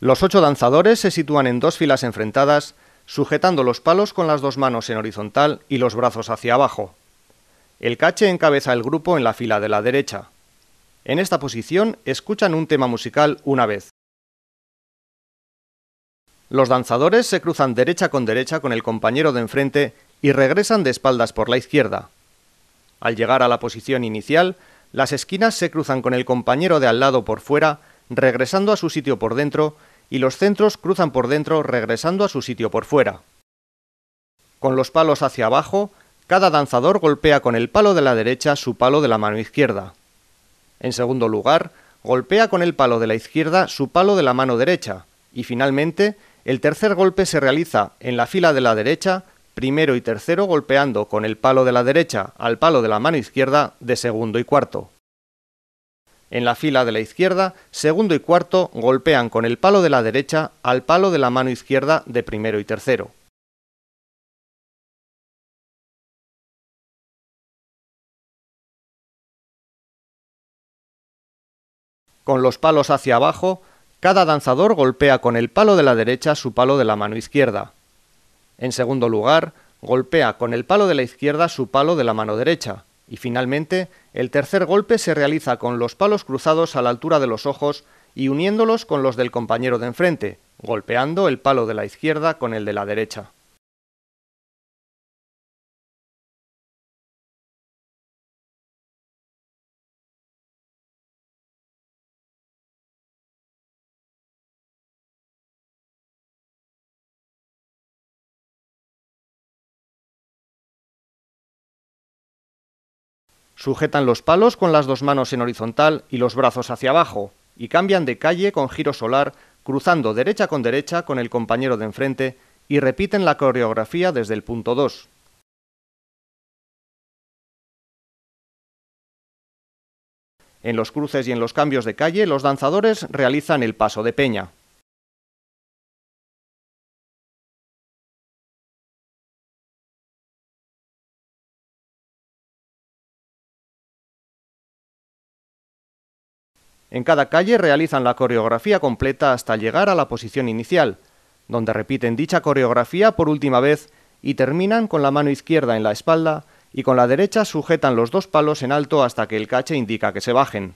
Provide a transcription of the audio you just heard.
Los ocho danzadores se sitúan en dos filas enfrentadas, sujetando los palos con las dos manos en horizontal y los brazos hacia abajo. El cache encabeza el grupo en la fila de la derecha. En esta posición escuchan un tema musical una vez. Los danzadores se cruzan derecha con derecha con el compañero de enfrente y regresan de espaldas por la izquierda. Al llegar a la posición inicial, las esquinas se cruzan con el compañero de al lado por fuera regresando a su sitio por dentro y los centros cruzan por dentro regresando a su sitio por fuera. Con los palos hacia abajo, cada danzador golpea con el palo de la derecha su palo de la mano izquierda. En segundo lugar, golpea con el palo de la izquierda su palo de la mano derecha, y finalmente, el tercer golpe se realiza en la fila de la derecha, primero y tercero golpeando con el palo de la derecha al palo de la mano izquierda de segundo y cuarto. En la fila de la izquierda, segundo y cuarto golpean con el palo de la derecha al palo de la mano izquierda de primero y tercero. Con los palos hacia abajo, cada danzador golpea con el palo de la derecha su palo de la mano izquierda. En segundo lugar, golpea con el palo de la izquierda su palo de la mano derecha. Y finalmente, el tercer golpe se realiza con los palos cruzados a la altura de los ojos y uniéndolos con los del compañero de enfrente, golpeando el palo de la izquierda con el de la derecha. Sujetan los palos con las dos manos en horizontal y los brazos hacia abajo, y cambian de calle con giro solar, cruzando derecha con derecha con el compañero de enfrente, y repiten la coreografía desde el punto 2. En los cruces y en los cambios de calle, los danzadores realizan el paso de peña. En cada calle realizan la coreografía completa hasta llegar a la posición inicial, donde repiten dicha coreografía por última vez y terminan con la mano izquierda en la espalda y con la derecha sujetan los dos palos en alto hasta que el cache indica que se bajen.